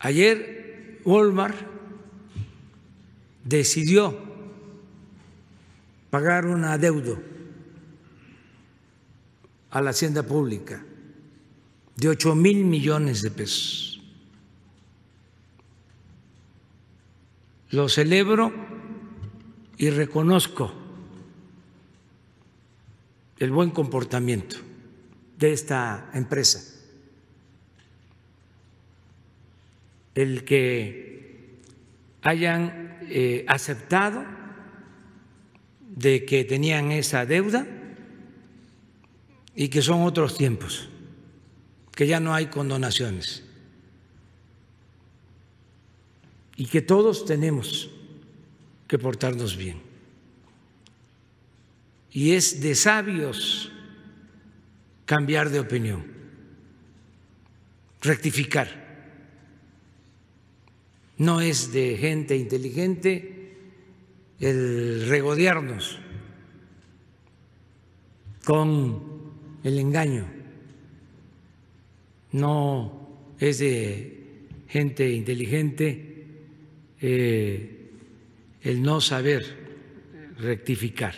Ayer Walmart decidió pagar un adeudo a la hacienda pública de 8 mil millones de pesos. Lo celebro y reconozco el buen comportamiento de esta empresa. el que hayan eh, aceptado de que tenían esa deuda y que son otros tiempos, que ya no hay condonaciones y que todos tenemos que portarnos bien. Y es de sabios cambiar de opinión, rectificar no es de gente inteligente el regodearnos con el engaño, no es de gente inteligente eh, el no saber rectificar.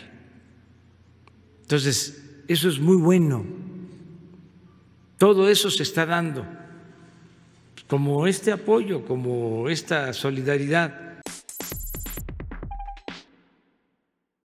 Entonces, eso es muy bueno, todo eso se está dando como este apoyo, como esta solidaridad